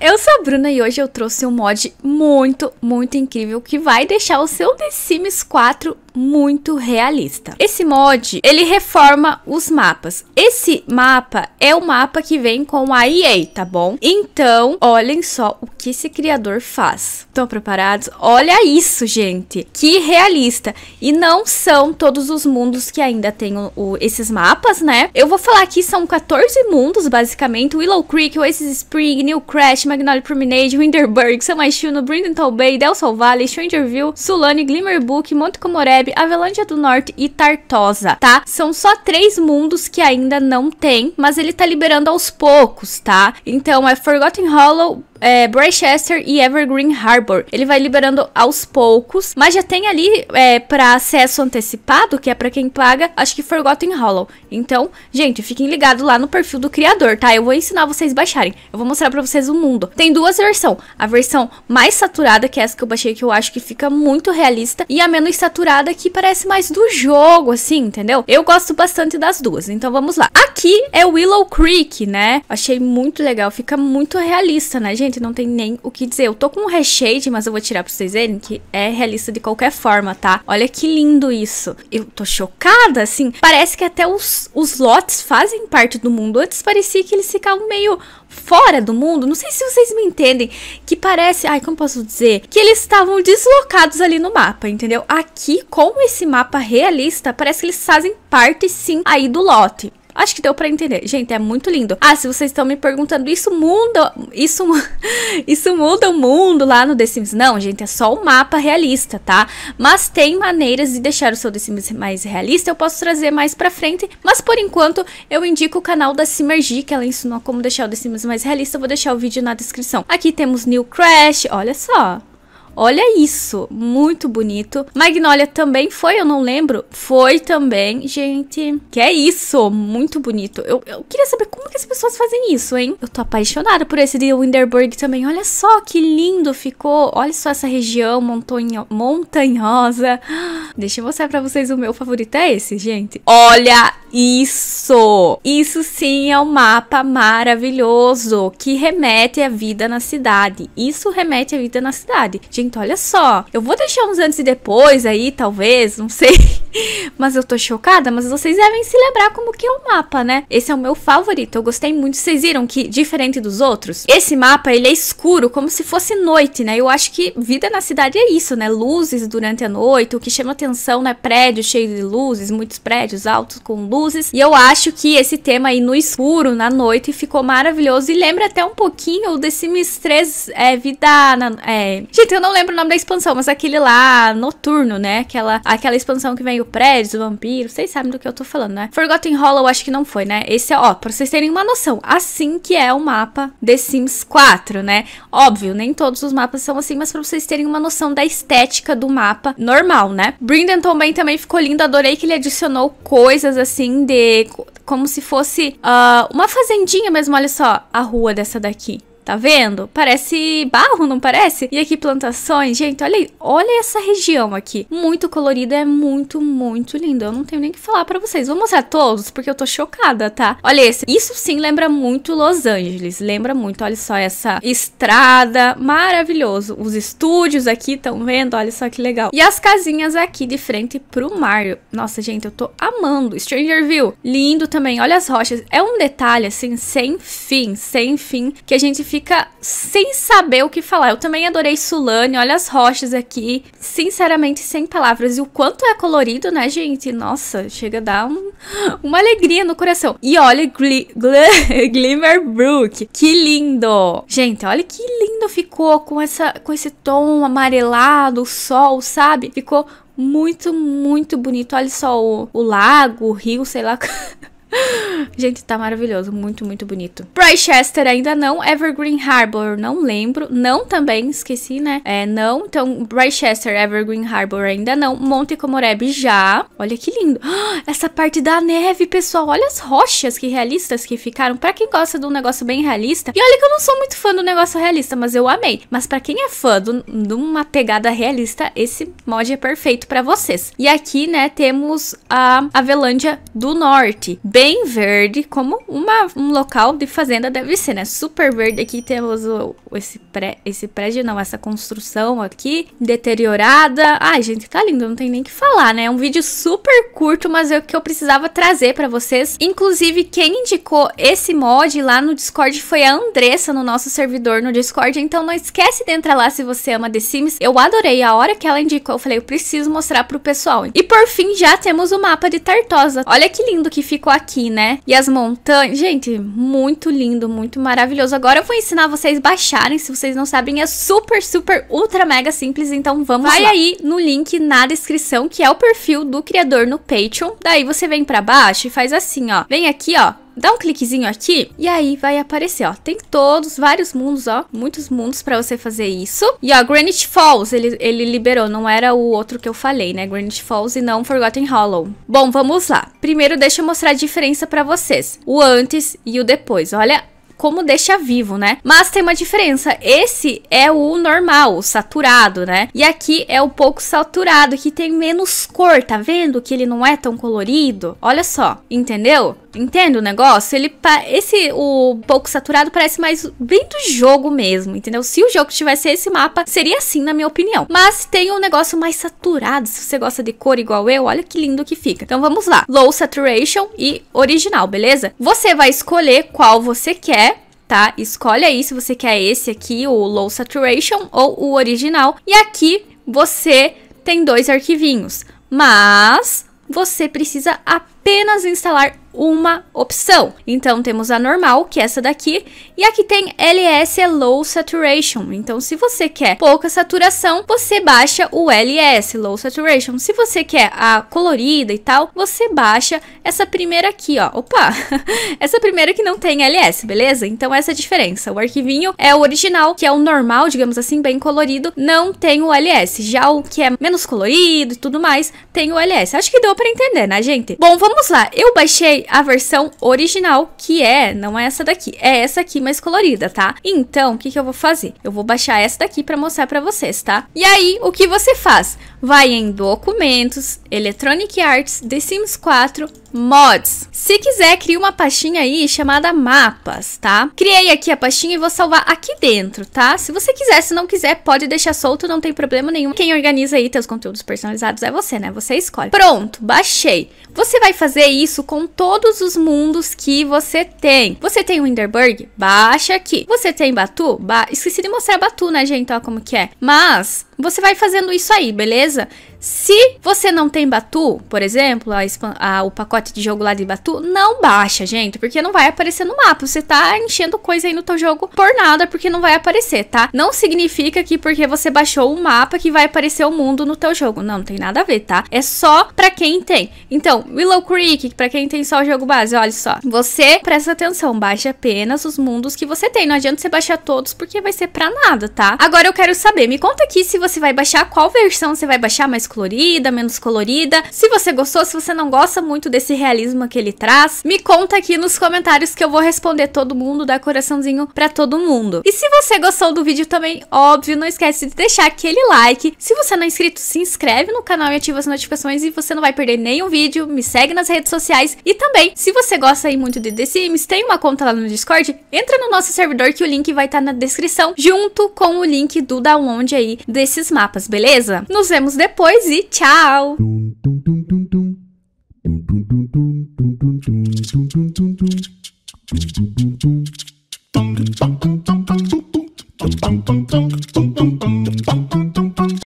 eu sou a Bruna e hoje eu trouxe um mod muito, muito incrível que vai deixar o seu The Sims 4 muito realista. Esse mod, ele reforma os mapas. Esse mapa é o mapa que vem com a EA, tá bom? Então, olhem só o que esse criador faz. Estão preparados? Olha isso, gente! Que realista! E não são todos os mundos que ainda tem o, o, esses mapas, né? Eu vou falar aqui, são 14 mundos, basicamente. Willow Creek, Oasis Spring, New Crash, Magnolia Promenade, Winterburg, Samachuno, Brindental Bay, Del Sol Valley, Strangerville, Sulane, Book, Monte Comoré, recebe Avelândia do Norte e Tartosa, tá? São só três mundos que ainda não tem, mas ele tá liberando aos poucos, tá? Então é Forgotten Hollow, é, Braychester e Evergreen Harbor. Ele vai liberando aos poucos, mas já tem ali é, para acesso antecipado, que é para quem paga, acho que Forgotten Hollow. Então, gente, fiquem ligados lá no perfil do criador, tá? Eu vou ensinar vocês baixarem. Eu vou mostrar para vocês o mundo. Tem duas versões. A versão mais saturada, que é essa que eu baixei, que eu acho que fica muito realista, e a menos saturada, que parece mais do jogo, assim, entendeu? Eu gosto bastante das duas, então vamos lá. Aqui é Willow Creek, né? Achei muito legal, fica muito realista, né, gente? gente, não tem nem o que dizer. Eu tô com um reshade, mas eu vou tirar pra vocês verem que é realista de qualquer forma, tá? Olha que lindo isso. Eu tô chocada, assim. Parece que até os, os lotes fazem parte do mundo. Antes parecia que eles ficavam meio fora do mundo, não sei se vocês me entendem, que parece, ai, como posso dizer, que eles estavam deslocados ali no mapa, entendeu? Aqui, com esse mapa realista, parece que eles fazem parte sim aí do lote. Acho que deu para entender. Gente, é muito lindo. Ah, se vocês estão me perguntando, isso muda, isso, isso muda o mundo lá no The Sims? Não, gente, é só o um mapa realista, tá? Mas tem maneiras de deixar o seu The Sims mais realista. Eu posso trazer mais para frente, mas por enquanto eu indico o canal da Simergy, que ela ensinou como deixar o The Sims mais realista. Eu vou deixar o vídeo na descrição. Aqui temos New Crash, olha só. Olha isso, muito bonito. Magnólia também foi, eu não lembro. Foi também, gente. Que é isso, muito bonito. Eu, eu queria saber como que as pessoas fazem isso, hein? Eu tô apaixonada por esse de Winderberg também. Olha só que lindo ficou. Olha só essa região montanho, montanhosa. Deixa eu mostrar pra vocês o meu favorito é esse, gente. Olha isso! Isso sim é um mapa maravilhoso que remete à vida na cidade. Isso remete à vida na cidade. Gente, olha só. Eu vou deixar uns antes e depois aí, talvez, não sei. mas eu tô chocada, mas vocês devem se lembrar como que é o mapa, né? Esse é o meu favorito. Eu gostei muito. Vocês viram que diferente dos outros, esse mapa ele é escuro, como se fosse noite, né? Eu acho que vida na cidade é isso, né? Luzes durante a noite, o que chama atenção, né? Prédios cheios de luzes, muitos prédios altos com luzes luzes. E eu acho que esse tema aí no escuro, na noite, ficou maravilhoso. E lembra até um pouquinho o The Sims 3 é, Vida. Na, é... Gente, eu não lembro o nome da expansão, mas aquele lá noturno, né? Aquela, aquela expansão que vem o prédio, o vampiro. Vocês sabem do que eu tô falando, né? Forgotten Hollow, acho que não foi, né? Esse é, ó, pra vocês terem uma noção, assim que é o mapa The Sims 4, né? Óbvio, nem todos os mapas são assim, mas pra vocês terem uma noção da estética do mapa normal, né? Brindenton também ficou lindo, adorei que ele adicionou coisas assim vender, como se fosse uh, uma fazendinha mesmo. Olha só a rua dessa daqui. Tá vendo? Parece barro, não parece? E aqui plantações, gente, olha aí, olha essa região aqui. Muito colorida, é muito, muito linda. Eu não tenho nem que falar pra vocês. Vou mostrar todos, porque eu tô chocada, tá? Olha esse. Isso sim lembra muito Los Angeles, lembra muito. Olha só essa estrada, maravilhoso. Os estúdios aqui, estão vendo? Olha só que legal. E as casinhas aqui de frente pro mar. Nossa, gente, eu tô amando. Stranger View, lindo também. Olha as rochas. É um detalhe, assim, sem fim, sem fim, que a gente fica sem saber o que falar. Eu também adorei Sulane, olha as rochas aqui. Sinceramente, sem palavras. E o quanto é colorido, né, gente? Nossa, chega a dar um, uma alegria no coração. E olha Gli, Glimmer Brook, que lindo! Gente, olha que lindo ficou com, essa, com esse tom amarelado, o sol, sabe? Ficou muito, muito bonito. Olha só o, o lago, o rio, sei lá... Gente, tá maravilhoso, muito, muito bonito. Brychester ainda não, Evergreen Harbor não lembro, não também, esqueci, né? É, não, então Brychester, Evergreen Harbor ainda não, Monte Comoreb já. Olha que lindo. Essa parte da neve, pessoal, olha as rochas que realistas que ficaram. Pra quem gosta de um negócio bem realista, e olha que eu não sou muito fã do negócio realista, mas eu amei. Mas pra quem é fã do, de uma pegada realista, esse mod é perfeito pra vocês. E aqui, né, temos a Avelândia do Norte, bem bem verde, como uma, um local de fazenda deve ser, né? Super verde. Aqui temos o, esse, pré, esse prédio, não, essa construção aqui, deteriorada. Ai, gente, tá lindo, não tem nem que falar, né? É um vídeo super curto, mas é o que eu precisava trazer pra vocês. Inclusive, quem indicou esse mod lá no Discord foi a Andressa, no nosso servidor no Discord. Então não esquece de entrar lá se você ama The Sims. Eu adorei. A hora que ela indicou, eu falei, eu preciso mostrar pro pessoal. E por fim, já temos o mapa de Tartosa. Olha que lindo que ficou aqui aqui, né? E as montanhas. Gente, muito lindo, muito maravilhoso. Agora eu vou ensinar vocês baixarem, se vocês não sabem, é super, super, ultra, mega simples. Então vamos Vai lá. aí no link na descrição, que é o perfil do criador no Patreon. Daí você vem pra baixo e faz assim, ó. Vem aqui, ó, dá um cliquezinho aqui e aí vai aparecer, ó. Tem todos, vários mundos, ó. Muitos mundos pra você fazer isso. E ó, Granite Falls, ele, ele liberou. Não era o outro que eu falei, né? Granite Falls e não Forgotten Hollow. Bom, vamos lá. Primeiro, deixa eu mostrar a diferença pra vocês. O antes e o depois. Olha como deixa vivo, né? Mas tem uma diferença. Esse é o normal, o saturado, né? E aqui é o pouco saturado, que tem menos cor, tá vendo? Que ele não é tão colorido. Olha só, entendeu? Entende o negócio? Ele esse o pouco saturado parece mais bem do jogo mesmo, entendeu? Se o jogo tivesse esse mapa, seria assim na minha opinião. Mas tem um negócio mais saturado, se você gosta de cor igual eu, olha que lindo que fica. Então vamos lá. Low saturation e original, beleza? Você vai escolher qual você quer Tá? Escolhe aí se você quer esse aqui, o Low Saturation ou o original. E aqui você tem dois arquivinhos, mas você precisa apenas instalar uma opção. Então temos a normal, que é essa daqui, e aqui tem LS é Low Saturation. Então se você quer pouca saturação, você baixa o LS Low Saturation. Se você quer a colorida e tal, você baixa essa primeira aqui, ó. Opa! essa primeira que não tem LS, beleza? Então essa é a diferença. O arquivinho é o original, que é o normal, digamos assim, bem colorido, não tem o LS. Já o que é menos colorido e tudo mais, tem o LS. Acho que deu para entender, né, gente? Bom, vamos lá. Eu baixei a versão original, que é, não é essa daqui, é essa aqui mais colorida, tá? Então, o que, que eu vou fazer? Eu vou baixar essa daqui para mostrar para vocês, tá? E aí, o que você faz? vai em documentos, Electronic Arts, The Sims 4, mods. Se quiser, crie uma pastinha aí chamada mapas, tá? Criei aqui a pastinha e vou salvar aqui dentro, tá? Se você quiser, se não quiser, pode deixar solto, não tem problema nenhum. Quem organiza aí teus conteúdos personalizados é você, né? Você escolhe. Pronto, baixei. Você vai fazer isso com todos os mundos que você tem. Você tem Winterburg? Baixa aqui. Você tem Batu? Ba... Esqueci de mostrar Batu, né, gente? Ó, como que é. Mas você vai fazendo isso aí, beleza? Se você não tem Batu, por exemplo, a, a, o pacote de jogo lá de Batu, não baixa, gente, porque não vai aparecer no mapa. Você tá enchendo coisa aí no teu jogo por nada, porque não vai aparecer, tá? Não significa que porque você baixou o mapa que vai aparecer o mundo no teu jogo. Não, não tem nada a ver, tá? É só pra quem tem. Então, Willow Creek, pra quem tem só o jogo base, olha só. Você presta atenção, baixa apenas os mundos que você tem. Não adianta você baixar todos, porque vai ser pra nada, tá? Agora eu quero saber, me conta aqui se você vai baixar, qual versão você vai baixar, mas colorida, menos colorida. Se você gostou, se você não gosta muito desse realismo que ele traz, me conta aqui nos comentários que eu vou responder todo mundo, dar coraçãozinho pra todo mundo. E se você gostou do vídeo também, óbvio, não esquece de deixar aquele like. Se você não é inscrito, se inscreve no canal e ativa as notificações e você não vai perder nenhum vídeo. Me segue nas redes sociais e também, se você gosta aí muito de The Sims, tem uma conta lá no Discord, entra no nosso servidor que o link vai estar tá na descrição, junto com o link do download aí desses mapas, beleza? Nos vemos depois e tchau!